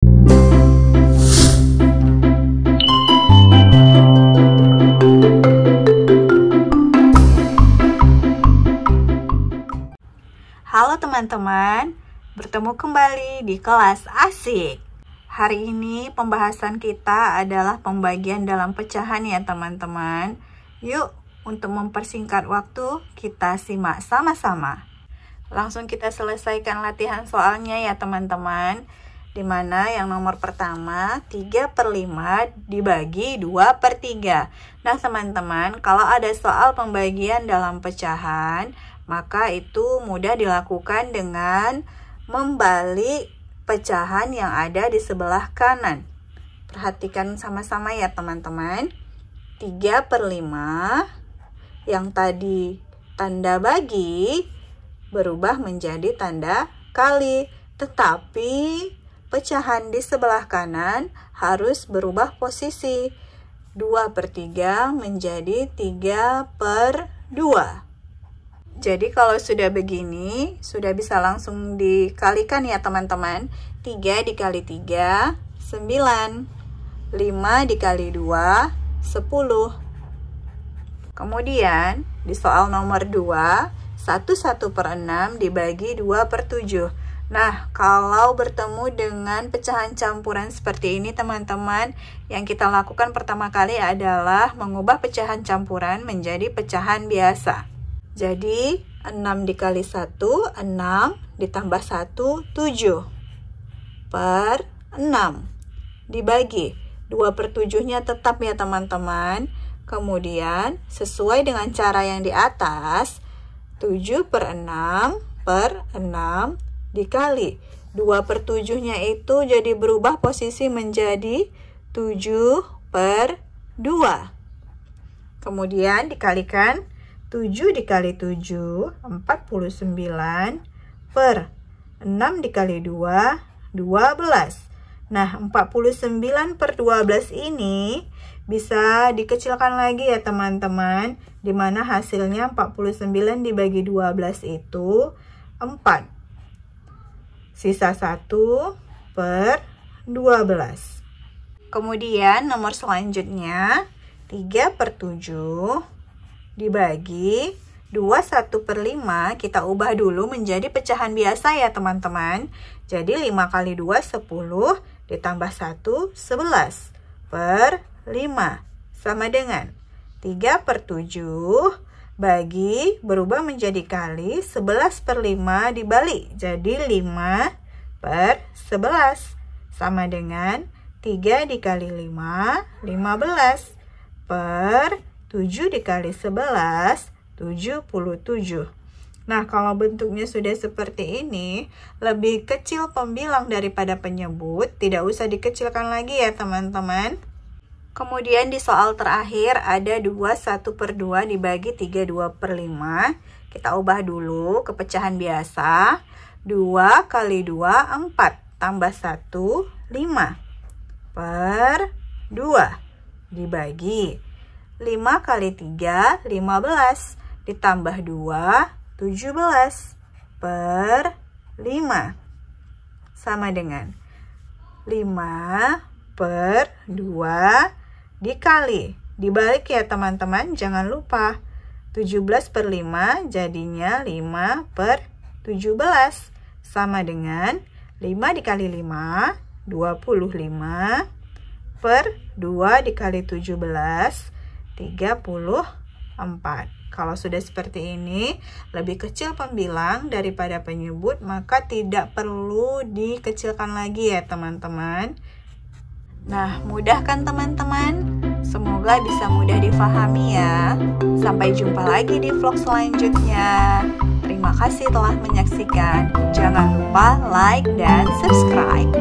Halo teman-teman, bertemu kembali di kelas asik. Hari ini pembahasan kita adalah pembagian dalam pecahan ya teman-teman. Yuk, untuk mempersingkat waktu, kita simak sama-sama. Langsung kita selesaikan latihan soalnya ya teman-teman di mana yang nomor pertama 3 per 5 dibagi 2 per 3. Nah teman-teman, kalau ada soal pembagian dalam pecahan, maka itu mudah dilakukan dengan membalik pecahan yang ada di sebelah kanan. Perhatikan sama-sama ya teman-teman. 3 per 5 yang tadi tanda bagi berubah menjadi tanda kali. Tetapi pecahan di sebelah kanan harus berubah posisi. 2 per 3 menjadi 3 per 2. Jadi kalau sudah begini, sudah bisa langsung dikalikan ya teman-teman. 3 dikali 3, 9. 5 dikali 2, 10. Kemudian di soal nomor 2, 1 1 per 6 dibagi 2 per 7. Nah, kalau bertemu dengan pecahan campuran seperti ini, teman-teman, yang kita lakukan pertama kali adalah mengubah pecahan campuran menjadi pecahan biasa. Jadi, 6 dikali 1, 6, ditambah 1, 7. Per 6. Dibagi. 2 per 7-nya tetap ya, teman-teman. Kemudian, sesuai dengan cara yang di atas, 7 per 6 per 6 dikali 2 per 7-nya itu jadi berubah posisi menjadi 7 per 2. Kemudian dikalikan 7 dikali 7, 49 per 6 dikali 2, 12. Nah, 49 per 12 ini bisa dikecilkan lagi ya teman-teman. Dimana hasilnya 49 dibagi 12 itu 4. Sisa 1 per 12. Kemudian nomor selanjutnya 3 per 7 dibagi 2 1 per 5 kita ubah dulu menjadi pecahan biasa ya teman-teman. Jadi 5 kali 2 10 ditambah 1 11 per 5 sama dengan 3 per 7 bagi berubah menjadi kali 11 per 5 dibalik jadi 5 per 11 sama dengan 3 dikali 5 15 per 7 dikali 11 77 Nah kalau bentuknya sudah seperti ini lebih kecil pembilang daripada penyebut tidak usah dikecilkan lagi ya teman-teman Kemudian di soal terakhir ada 2 1 per 2 dibagi 3 2 per 5. Kita ubah dulu ke pecahan biasa. 2 kali 2 4 tambah 1 5 per 2 dibagi 5 kali 3 15 ditambah 2 17 per 5 sama dengan 5 per 2 dikali. Dibalik ya teman-teman, jangan lupa. 17 per 5 jadinya 5 per 17. Sama dengan 5 dikali 5, 25 per 2 dikali 17, 34. Kalau sudah seperti ini, lebih kecil pembilang daripada penyebut, maka tidak perlu dikecilkan lagi ya teman-teman. Nah, mudah kan teman-teman? Semoga bisa mudah difahami ya. Sampai jumpa lagi di vlog selanjutnya. Terima kasih telah menyaksikan. Jangan lupa like dan subscribe.